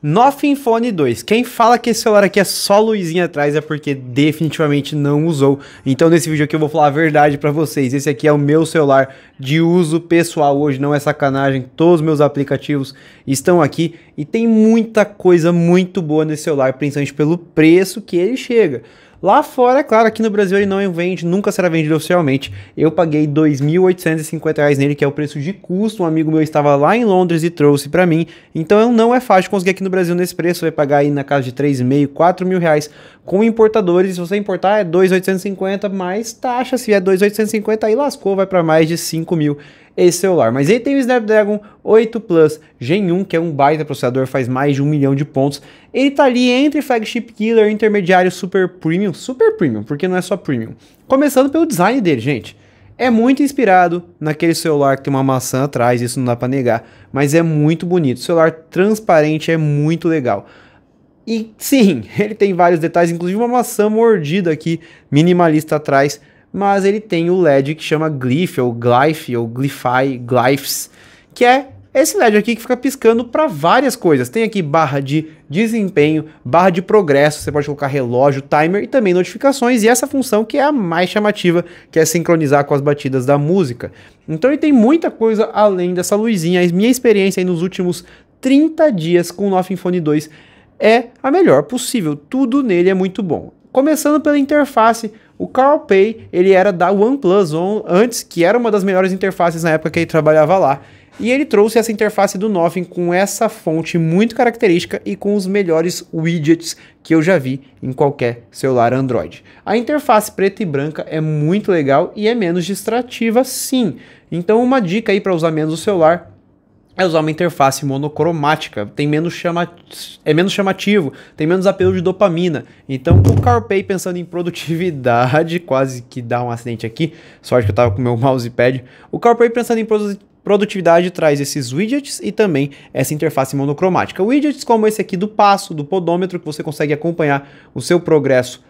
Nothing Phone 2. Quem fala que esse celular aqui é só luzinha atrás é porque definitivamente não usou. Então nesse vídeo aqui eu vou falar a verdade para vocês. Esse aqui é o meu celular de uso pessoal hoje, não é sacanagem. Todos os meus aplicativos estão aqui e tem muita coisa muito boa nesse celular, principalmente pelo preço que ele chega. Lá fora, é claro, aqui no Brasil ele não vende, nunca será vendido oficialmente. Eu paguei R$ 2.850 nele, que é o preço de custo. Um amigo meu estava lá em Londres e trouxe para mim. Então não é fácil conseguir aqui no Brasil nesse preço. Você vai pagar aí na casa de R$ 3.500, mil reais com importadores. Se você importar é 2.850 mais taxa. Se é 2.850 aí lascou, vai para mais de R$ mil esse celular. Mas ele tem o Snapdragon 8 Plus Gen 1, que é um baita processador, faz mais de um milhão de pontos. Ele tá ali entre flagship killer, intermediário, super premium, super premium, porque não é só premium. Começando pelo design dele, gente. É muito inspirado naquele celular que tem uma maçã atrás, isso não dá para negar, mas é muito bonito. O celular transparente é muito legal. E sim, ele tem vários detalhes, inclusive uma maçã mordida aqui, minimalista atrás, mas ele tem o LED que chama Glyph, ou Glyph, ou Glyphi, Glyphs, que é esse LED aqui que fica piscando para várias coisas. Tem aqui barra de desempenho, barra de progresso, você pode colocar relógio, timer e também notificações, e essa função que é a mais chamativa, que é sincronizar com as batidas da música. Então ele tem muita coisa além dessa luzinha. A minha experiência nos últimos 30 dias com o Nothing Phone 2 é a melhor possível. Tudo nele é muito bom. Começando pela interface, o Carl Pay, ele era da OnePlus On, antes, que era uma das melhores interfaces na época que ele trabalhava lá. E ele trouxe essa interface do Nothing com essa fonte muito característica e com os melhores widgets que eu já vi em qualquer celular Android. A interface preta e branca é muito legal e é menos distrativa sim. Então uma dica aí para usar menos o celular, é usar uma interface monocromática, tem menos chama, é menos chamativo, tem menos apelo de dopamina. Então, o CarPay pensando em produtividade, quase que dá um acidente aqui, sorte que eu tava com meu mousepad. O CarPay pensando em produtividade traz esses widgets e também essa interface monocromática. Widgets como esse aqui do passo, do podômetro, que você consegue acompanhar o seu progresso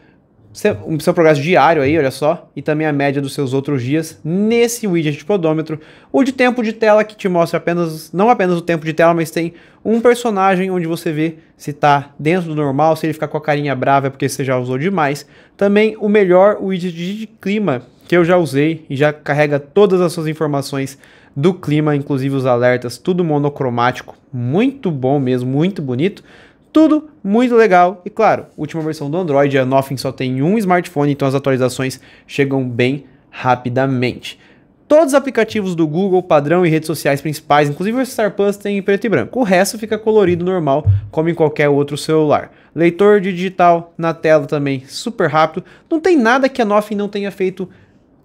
o seu progresso diário aí, olha só, e também a média dos seus outros dias nesse widget de podômetro, o de tempo de tela que te mostra apenas, não apenas o tempo de tela, mas tem um personagem onde você vê se está dentro do normal, se ele ficar com a carinha brava é porque você já usou demais. Também o melhor widget de clima que eu já usei e já carrega todas as suas informações do clima, inclusive os alertas, tudo monocromático, muito bom mesmo, muito bonito. Tudo muito legal e claro, última versão do Android, a Nothing só tem um smartphone, então as atualizações chegam bem rapidamente. Todos os aplicativos do Google, padrão e redes sociais principais, inclusive o Star Plus, tem em preto e branco. O resto fica colorido normal, como em qualquer outro celular. Leitor de digital na tela também, super rápido. Não tem nada que a Nothing não tenha feito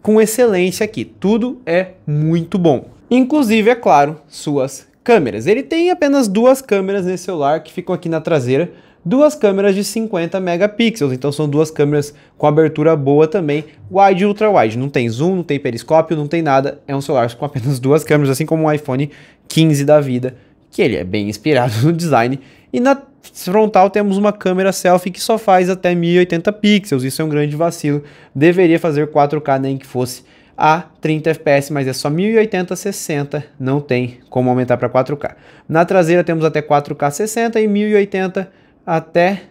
com excelência aqui. Tudo é muito bom. Inclusive, é claro, suas câmeras. Ele tem apenas duas câmeras nesse celular que ficam aqui na traseira, duas câmeras de 50 megapixels, então são duas câmeras com abertura boa também, wide e ultra wide, não tem zoom, não tem periscópio, não tem nada, é um celular com apenas duas câmeras, assim como um iPhone 15 da vida, que ele é bem inspirado no design, e na frontal temos uma câmera selfie que só faz até 1080 pixels, isso é um grande vacilo, deveria fazer 4K nem que fosse a 30 FPS, mas é só 1080 60, não tem como aumentar para 4K. Na traseira temos até 4K 60 e 1080 até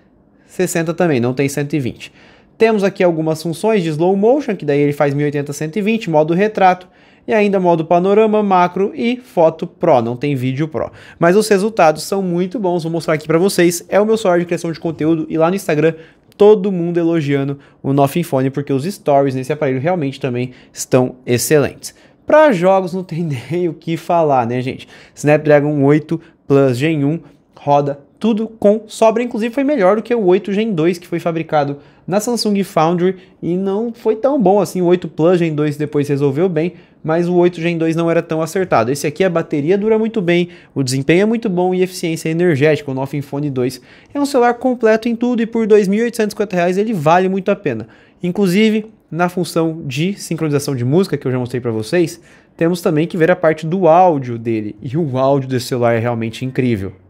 60 também, não tem 120. Temos aqui algumas funções de slow motion, que daí ele faz 1080 120, modo retrato e ainda modo panorama, macro e foto pro, não tem vídeo pro. Mas os resultados são muito bons, vou mostrar aqui para vocês. É o meu celular de criação de conteúdo e lá no Instagram todo mundo elogiando o Nothing Phone, porque os stories nesse aparelho realmente também estão excelentes. Para jogos não tem nem o que falar, né, gente? Snapdragon 8 Plus Gen 1 roda tudo com sobra, inclusive foi melhor do que o 8 Gen 2 que foi fabricado na Samsung Foundry e não foi tão bom assim. O 8 Plus Gen 2 depois resolveu bem, mas o 8 Gen 2 não era tão acertado. Esse aqui a bateria dura muito bem, o desempenho é muito bom e eficiência energética. O Nothing Phone 2 é um celular completo em tudo e por R$ 2.850 ele vale muito a pena. Inclusive, na função de sincronização de música que eu já mostrei para vocês, temos também que ver a parte do áudio dele. E o áudio desse celular é realmente incrível.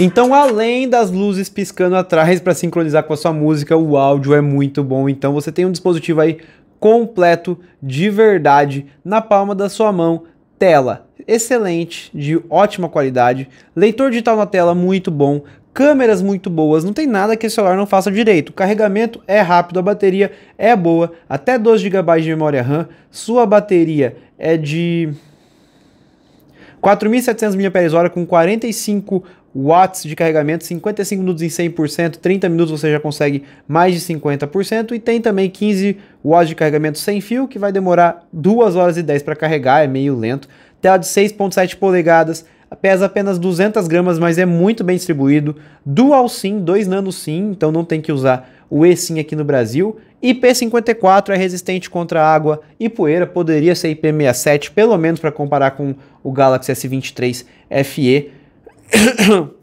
Então, além das luzes piscando atrás para sincronizar com a sua música, o áudio é muito bom. Então, você tem um dispositivo aí completo, de verdade, na palma da sua mão, tela excelente, de ótima qualidade, leitor digital na tela muito bom, câmeras muito boas, não tem nada que esse celular não faça direito. O carregamento é rápido, a bateria é boa, até 2 GB de memória RAM. Sua bateria é de 4.700 mAh com 45 watts de carregamento, 55 minutos em 100%, 30 minutos você já consegue mais de 50% e tem também 15 watts de carregamento sem fio que vai demorar 2 horas e 10 para carregar, é meio lento. Tela de 6.7 polegadas, pesa apenas 200 gramas, mas é muito bem distribuído. Dual SIM, 2 nano SIM, então não tem que usar o eSIM aqui no Brasil. IP54 é resistente contra água e poeira, poderia ser IP67, pelo menos para comparar com o Galaxy S23 FE.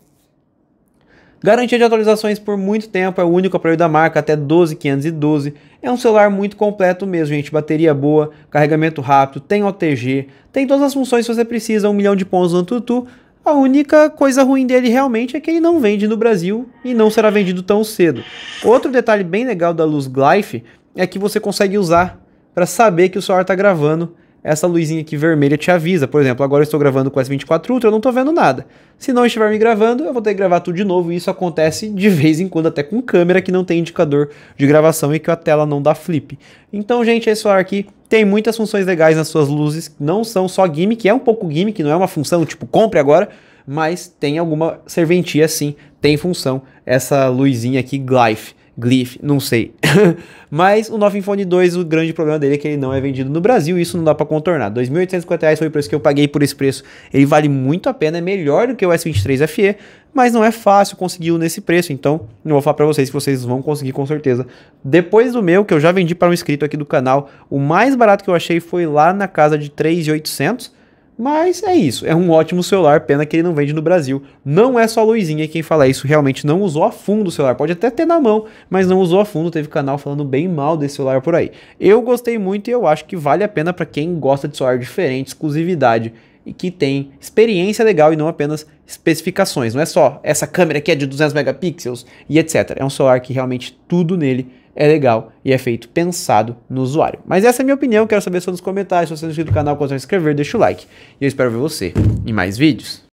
Garantia de atualizações por muito tempo, é o único aparelho da marca, até 12512. É um celular muito completo mesmo, gente. Bateria boa, carregamento rápido, tem OTG, tem todas as funções que você precisa, um milhão de pontos no Tutu. A única coisa ruim dele realmente é que ele não vende no Brasil e não será vendido tão cedo. Outro detalhe bem legal da luz Glyph é que você consegue usar para saber que o celular está gravando essa luzinha aqui vermelha te avisa. Por exemplo, agora eu estou gravando com o S24 Ultra, eu não estou vendo nada. Se não estiver me gravando, eu vou ter que gravar tudo de novo. E isso acontece de vez em quando, até com câmera que não tem indicador de gravação e que a tela não dá flip. Então, gente, esse é celular aqui tem muitas funções legais nas suas luzes. Não são só gimmick, é um pouco gimmick, não é uma função tipo compre agora. Mas tem alguma serventia sim, tem função essa luzinha aqui Glyph. Glyph, não sei. Mas o Nothing Phone 2, o grande problema dele é que ele não é vendido no Brasil, isso não dá para contornar. R$ 2.850 foi o preço que eu paguei por esse preço. Ele vale muito a pena, é melhor do que o S23 FE, mas não é fácil conseguir nesse preço, então não vou falar para vocês que vocês vão conseguir com certeza. Depois do meu, que eu já vendi para um inscrito aqui do canal, o mais barato que eu achei foi lá na casa de 3.800 mas é isso, é um ótimo celular, pena que ele não vende no Brasil. Não é só a Luizinha quem fala isso, realmente não usou a fundo o celular. Pode até ter na mão, mas não usou a fundo, teve canal falando bem mal desse celular por aí. Eu gostei muito e eu acho que vale a pena para quem gosta de celular diferente, exclusividade e que tem experiência legal e não apenas especificações. Não é só essa câmera que é de 200 megapixels e etc. É um celular que realmente tudo nele é legal e é feito pensado no usuário. Mas essa é a minha opinião, quero saber só nos comentários. Se você é inscrito no canal, conta se inscrever, deixa o like. E eu espero ver você em mais vídeos.